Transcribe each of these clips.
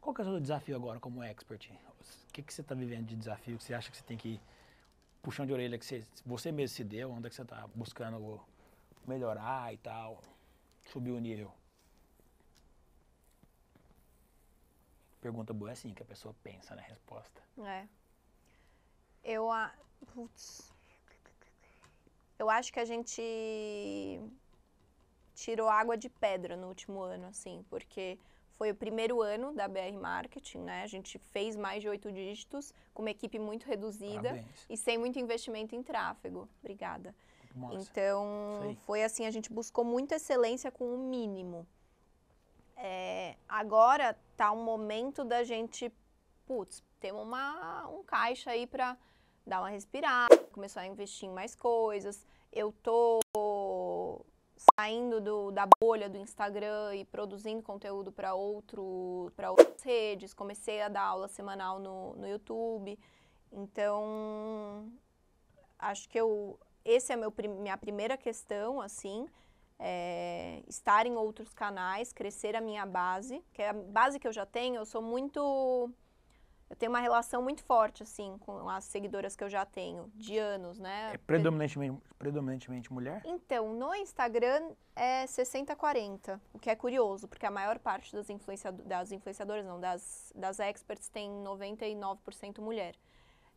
Qual que é o seu desafio agora como expert? O que, que você está vivendo de desafio que você acha que você tem que puxão de orelha que você, você mesmo se deu, onde é que você está buscando melhorar e tal, subir o nível? Pergunta boa é assim, que a pessoa pensa na resposta. É. Eu, a... Putz. Eu acho que a gente tirou água de pedra no último ano, assim, porque foi o primeiro ano da BR Marketing, né? A gente fez mais de oito dígitos, com uma equipe muito reduzida Parabéns. e sem muito investimento em tráfego. Obrigada. Nossa. Então, Sei. foi assim, a gente buscou muita excelência com o um mínimo. É, agora tá um momento da gente, putz, temos uma, um caixa aí para dar uma respirada, começar a investir em mais coisas. Eu tô saindo do, da bolha do Instagram e produzindo conteúdo para outro, para outras redes. Comecei a dar aula semanal no, no YouTube. Então, acho que eu esse é meu minha primeira questão, assim, é, estar em outros canais, crescer a minha base, que é a base que eu já tenho. Eu sou muito eu tenho uma relação muito forte, assim, com as seguidoras que eu já tenho, de anos, né? É predominantemente, predominantemente mulher? Então, no Instagram é 60-40, o que é curioso, porque a maior parte das, influenciado das influenciadoras, não, das, das experts tem 99% mulher.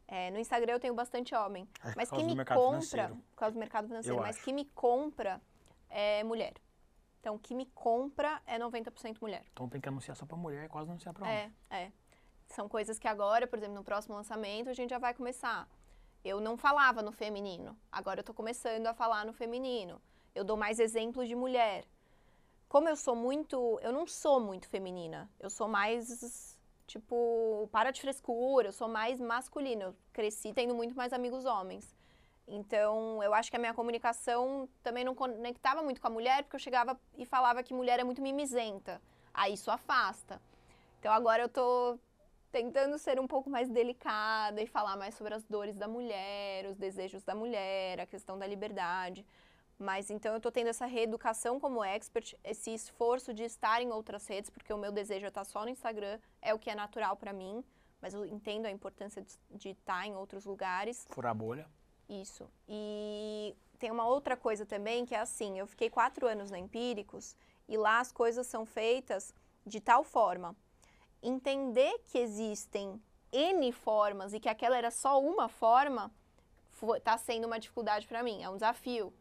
É, no Instagram eu tenho bastante homem, é, mas quem me compra, financeiro. por causa do mercado financeiro, eu mas acho. quem me compra é mulher. Então, que me compra é 90% mulher. Então tem que anunciar só pra mulher e quase anunciar pra é, homem. É, é. São coisas que agora, por exemplo, no próximo lançamento, a gente já vai começar. Eu não falava no feminino, agora eu estou começando a falar no feminino. Eu dou mais exemplos de mulher. Como eu sou muito. Eu não sou muito feminina. Eu sou mais. Tipo, para de frescura, eu sou mais masculina. Eu cresci tendo muito mais amigos homens. Então, eu acho que a minha comunicação também não conectava muito com a mulher, porque eu chegava e falava que mulher é muito mimizenta. Aí isso afasta. Então, agora eu tô tentando ser um pouco mais delicada e falar mais sobre as dores da mulher, os desejos da mulher, a questão da liberdade. Mas então eu estou tendo essa reeducação como expert, esse esforço de estar em outras redes, porque o meu desejo é estar tá só no Instagram, é o que é natural para mim, mas eu entendo a importância de, de estar tá em outros lugares. Furar a bolha. Isso. E tem uma outra coisa também que é assim: eu fiquei quatro anos na Empíricos e lá as coisas são feitas de tal forma entender que existem N formas e que aquela era só uma forma, está sendo uma dificuldade para mim, é um desafio.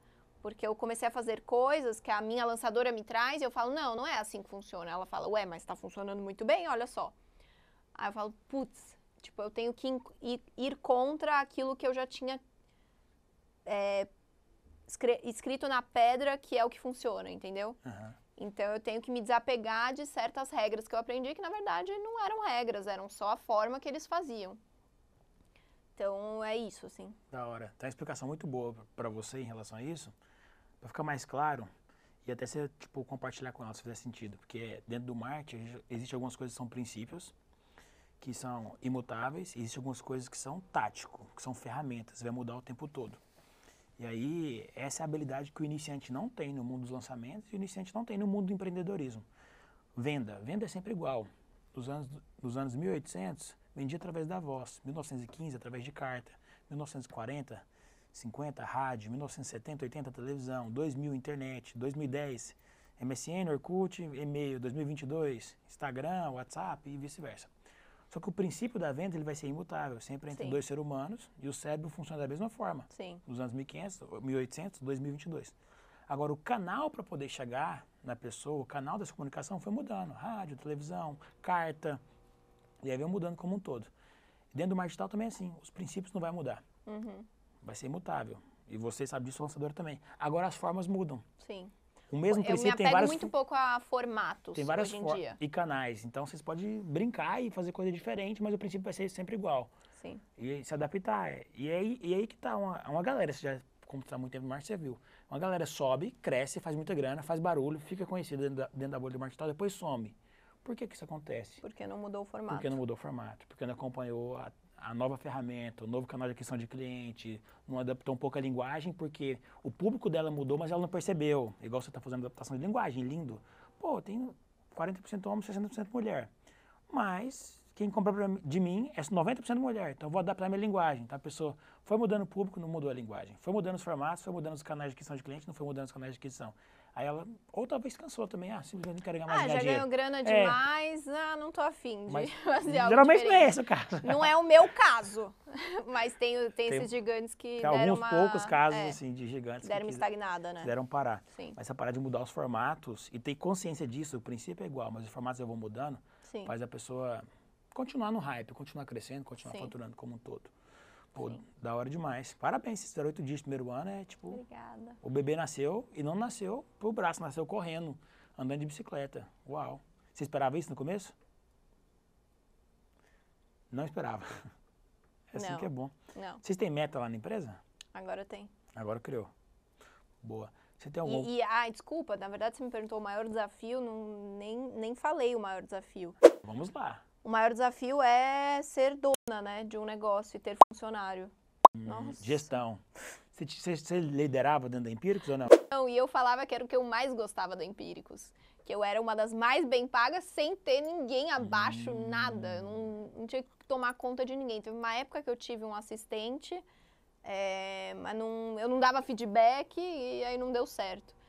Porque eu comecei a fazer coisas que a minha lançadora me traz e eu falo, não, não é assim que funciona. Ela fala, ué, mas está funcionando muito bem, olha só. Aí eu falo, putz, tipo, eu tenho que ir contra aquilo que eu já tinha é, escrito na pedra que é o que funciona, entendeu? Uhum. Então eu tenho que me desapegar de certas regras que eu aprendi que na verdade não eram regras, eram só a forma que eles faziam. Então é isso, assim. Da hora. Tem tá uma explicação muito boa para você em relação a isso, para ficar mais claro e até você tipo compartilhar com ela se fizer sentido, porque dentro do Marte existe algumas coisas que são princípios que são imutáveis, e existem algumas coisas que são tático, que são ferramentas, vai mudar o tempo todo. E aí, essa é a habilidade que o iniciante não tem no mundo dos lançamentos e o iniciante não tem no mundo do empreendedorismo. Venda. Venda é sempre igual. Nos anos, nos anos 1800, vendia através da voz. 1915, através de carta. 1940, 50, rádio. 1970, 80, televisão. 2000, internet. 2010, MSN, Orkut, e-mail. 2022, Instagram, WhatsApp e vice-versa. Só que o princípio da venda ele vai ser imutável, sempre entre Sim. dois seres humanos e o cérebro funciona da mesma forma. Sim. Nos anos 1500, 1800, 2022. Agora, o canal para poder chegar na pessoa, o canal dessa comunicação foi mudando. Rádio, televisão, carta, e aí vem mudando como um todo. dentro do marketing digital também é assim, os princípios não vai mudar. Uhum. Vai ser imutável. E você sabe disso, o lançador também. Agora as formas mudam. Sim. O mesmo eu princípio tem vários. muito pouco a formatos tem várias hoje e canais. Então vocês podem brincar e fazer coisa diferente, mas o princípio vai ser sempre igual. Sim. E se adaptar. É. E aí, e aí que tá uma, é uma galera, você já como está muito tempo no marketing, você viu. Uma galera sobe, cresce, faz muita grana, faz barulho, fica conhecida dentro da, dentro da bolha do marketing, depois some. Por que, que isso acontece? Porque não mudou o formato. Porque não mudou o formato, porque não acompanhou a a nova ferramenta, o novo canal de aquisição de cliente, não adaptou um pouco a linguagem porque o público dela mudou, mas ela não percebeu. Igual você está fazendo adaptação de linguagem, lindo. Pô, tem 40% homem, 60% mulher. Mas quem compra de mim é 90% mulher, então eu vou adaptar a minha linguagem. Tá? A pessoa foi mudando o público, não mudou a linguagem. Foi mudando os formatos, foi mudando os canais de aquisição de cliente, não foi mudando os canais de aquisição. Aí ela, ou talvez cansou também, ah, simplesmente não quero ganhar mais Ah, já ganhou grana é. demais, é. ah, não tô afim de mas, fazer algo Geralmente diferente. não é esse o caso. Não é o meu caso, mas tem, tem, tem esses gigantes que deram alguns uma... poucos casos, é, assim, de gigantes deram que estagnada, né? Deram parar. Sim. Mas essa parada de mudar os formatos e ter consciência disso, o princípio é igual, mas os formatos eu vou mudando, Sim. faz a pessoa continuar no hype, continuar crescendo, continuar Sim. faturando como um todo. Pô, Sim. da hora demais. Parabéns, esses oito dias, primeiro ano, é tipo... Obrigada. O bebê nasceu e não nasceu pro braço, nasceu correndo, andando de bicicleta. Uau. Você esperava isso no começo? Não esperava. É assim não. que é bom. Não. Vocês têm meta lá na empresa? Agora tem. Agora criou. Boa. Você tem algum... E, e ah, desculpa, na verdade você me perguntou o maior desafio, não, nem, nem falei o maior desafio. Vamos lá o maior desafio é ser dona né, de um negócio e ter funcionário. Hum, gestão. Você, você, você, liderava dentro da Empíricos ou não? Não, e eu falava que era o que eu mais gostava da Empíricos. Que eu era uma das mais bem pagas sem ter ninguém abaixo, hum. nada. Não, não, tinha que tomar conta de ninguém. Teve uma época que eu tive um assistente, é, mas não, eu não dava feedback e aí não deu certo.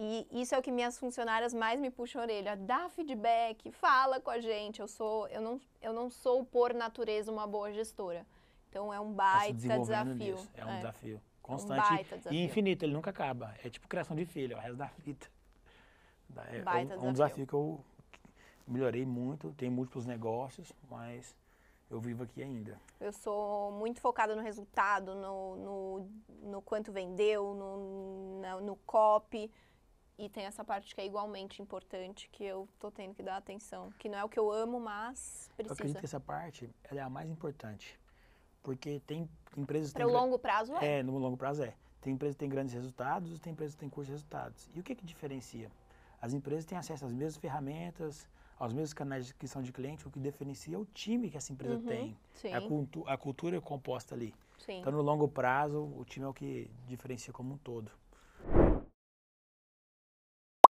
E isso é o que minhas funcionárias mais me puxam a orelha. Dá feedback, fala com a gente. Eu sou, eu não, eu não sou por natureza uma boa gestora. Então é um tá baita desafio. Nisso. É um é. desafio é constante um desafio. e infinito. Ele nunca acaba. É tipo criação de filho, é o resto da fita. É, é, é, um, desafio. um, desafio. que eu melhorei muito. Tenho múltiplos negócios, mas eu vivo aqui ainda. Eu sou muito focada no resultado, no, no, no quanto vendeu, no, no, no copy e tem essa parte que é igualmente importante, que eu tô tendo que dar atenção. Que não é o que eu amo, mas precisa. Eu acredito que essa parte é a mais importante. Porque tem empresas... Para o longo prazo é? É, no longo prazo é. Tem empresas que têm grandes resultados, tem empresas que têm curtos resultados. E o que que diferencia? As empresas têm acesso às mesmas ferramentas, aos mesmos canais de aquisição de cliente, o que diferencia é o time que essa empresa uhum, tem. Sim. A, cultu a cultura é composta ali. Sim. Então, no longo prazo, o time é o que diferencia como um todo.